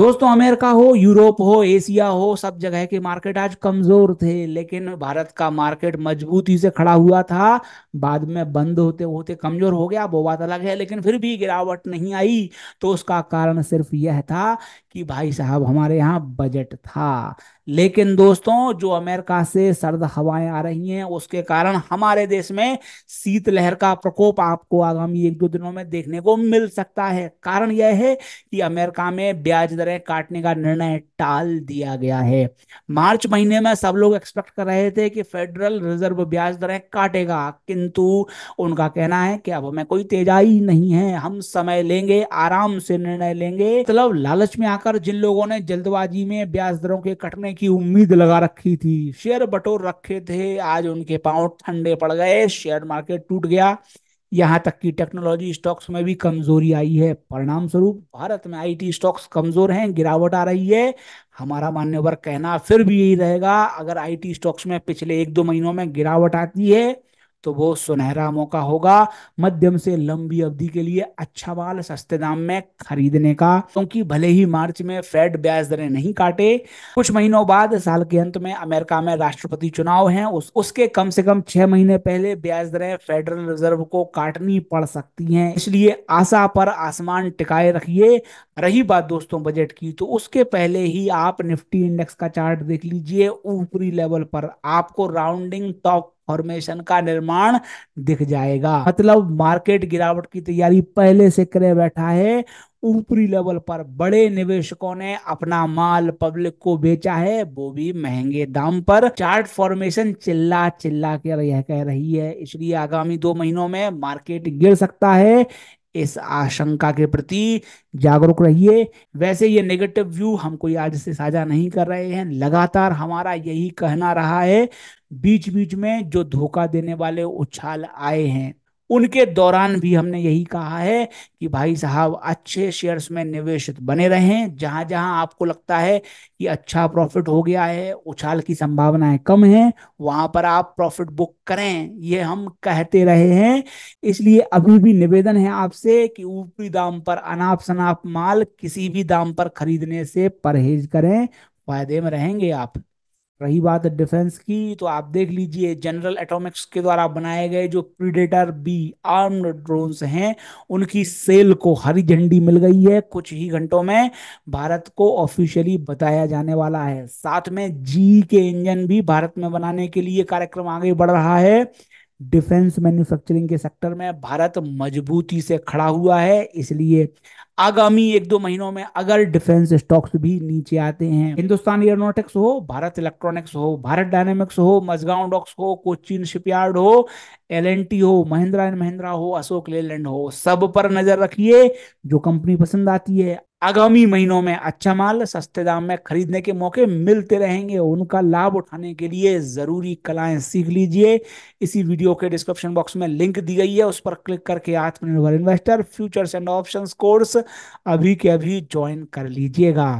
दोस्तों अमेरिका हो यूरोप हो एशिया हो सब जगह के मार्केट आज कमजोर थे लेकिन भारत का मार्केट मजबूती से खड़ा हुआ था बाद में बंद होते होते कमजोर हो गया वो बात अलग है लेकिन फिर भी गिरावट नहीं आई तो उसका कारण सिर्फ यह था कि भाई साहब हमारे यहाँ बजट था लेकिन दोस्तों जो अमेरिका से सर्द हवाएं आ रही हैं उसके कारण हमारे देश में शीतलहर का प्रकोप आपको आगामी एक दो दिनों में देखने को मिल सकता है कारण यह है कि अमेरिका में ब्याज दर तरह काटने का निर्णय टाल दिया गया है मार्च महीने में सब लोग एक्सपेक्ट कर रहे थे कि फेडरल रिजर्व ब्याज दरें काटेगा किंतु उनका कहना है कि अब हमें कोई तेजाई नहीं है हम समय लेंगे आराम से निर्णय लेंगे मतलब लालच में आकर जिन लोगों ने जल्दबाजी में ब्याज दरों के कटने की उम्मीद लगा रखी थी शेयर बटोर रखे थे आज उनके पांव ठंडे पड़ गए शेयर मार्केट टूट गया यहाँ तक कि टेक्नोलॉजी स्टॉक्स में भी कमजोरी आई है परिणाम स्वरूप भारत में आईटी स्टॉक्स कमजोर हैं गिरावट आ रही है हमारा मान्यवर कहना फिर भी यही रहेगा अगर आईटी स्टॉक्स में पिछले एक दो महीनों में गिरावट आती है तो वो सुनहरा मौका होगा मध्यम से लंबी अवधि के लिए अच्छा माल सस्ते दाम में खरीदने का क्योंकि भले ही मार्च में फेड ब्याज दरें नहीं काटे कुछ महीनों बाद साल के अंत में अमेरिका में राष्ट्रपति चुनाव है उस उसके कम से कम छह महीने पहले ब्याज दरें फेडरल रिजर्व को काटनी पड़ सकती हैं इसलिए आशा पर आसमान टिकाए रखिए रही बात दोस्तों बजट की तो उसके पहले ही आप निफ्टी इंडेक्स का चार्ट देख लीजिए ऊपरी लेवल पर आपको राउंडिंग टॉप फॉर्मेशन का निर्माण दिख जाएगा मतलब मार्केट गिरावट की तैयारी पहले से करे बैठा है ऊपरी लेवल पर बड़े निवेशकों ने अपना माल पब्लिक को बेचा है वो भी महंगे दाम पर चार्ट फॉर्मेशन चिल्ला चिल्ला के यह कह रही है इसलिए आगामी दो महीनों में मार्केट गिर सकता है इस आशंका के प्रति जागरूक रहिए वैसे ये नेगेटिव व्यू हम कोई आज से साझा नहीं कर रहे हैं लगातार हमारा यही कहना रहा है बीच बीच में जो धोखा देने वाले उछाल आए हैं उनके दौरान भी हमने यही कहा है कि भाई साहब अच्छे शेयर्स में निवेशित बने रहें जहां जहां आपको लगता है कि अच्छा प्रॉफिट हो गया है उछाल की संभावनाएं कम है वहां पर आप प्रॉफिट बुक करें ये हम कहते रहे हैं इसलिए अभी भी निवेदन है आपसे कि ऊपरी दाम पर अनाप शनाप माल किसी भी दाम पर खरीदने से परहेज करें फायदे में रहेंगे आप रही बात डिफेंस की तो आप देख लीजिए जनरल एटॉमिक्स के द्वारा बनाए गए जो प्रीडेटर बी आर्म्ड ड्रोन्स हैं उनकी सेल को हरी झंडी मिल गई है कुछ ही घंटों में भारत को ऑफिशियली बताया जाने वाला है साथ में जी के इंजन भी भारत में बनाने के लिए कार्यक्रम आगे बढ़ रहा है डिफेंस मैन्युफैक्चरिंग के सेक्टर में भारत मजबूती से खड़ा हुआ है इसलिए आगामी एक दो महीनों में अगर डिफेंस स्टॉक्स भी नीचे आते हैं हिंदुस्तान एयरोनोटिक्स हो भारत इलेक्ट्रॉनिक्स हो भारत डायनेमिक्स हो मजगांव डॉक्स हो कोचिन शिपयार्ड हो एल हो महिंद्रा एंड महिंद्रा हो अशोक लेलैंड हो सब पर नजर रखिए जो कंपनी पसंद आती है आगामी महीनों में अच्छा माल सस्ते दाम में खरीदने के मौके मिलते रहेंगे उनका लाभ उठाने के लिए जरूरी कलाएं सीख लीजिए इसी वीडियो के डिस्क्रिप्शन बॉक्स में लिंक दी गई है उस पर क्लिक करके आत्मनिर्भर investor futures and options course अभी के अभी ज्वाइन कर लीजिएगा